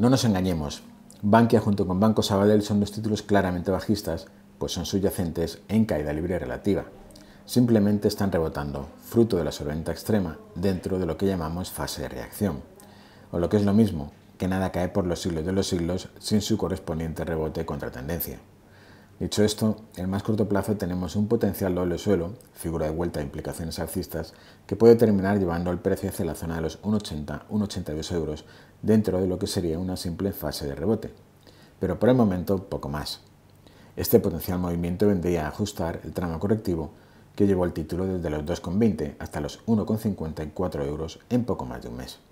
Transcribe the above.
No nos engañemos. Bankia junto con Banco Sabadell son dos títulos claramente bajistas, pues son subyacentes en caída libre relativa. Simplemente están rebotando, fruto de la solventa extrema, dentro de lo que llamamos fase de reacción. O lo que es lo mismo, que nada cae por los siglos de los siglos sin su correspondiente rebote contra tendencia. Dicho esto, en el más corto plazo tenemos un potencial doble suelo, figura de vuelta de implicaciones alcistas, que puede terminar llevando el precio hacia la zona de los 1,80-1,82 euros dentro de lo que sería una simple fase de rebote. Pero por el momento poco más. Este potencial movimiento vendría a ajustar el tramo correctivo que llevó el título desde los 2,20 hasta los 1,54 euros en poco más de un mes.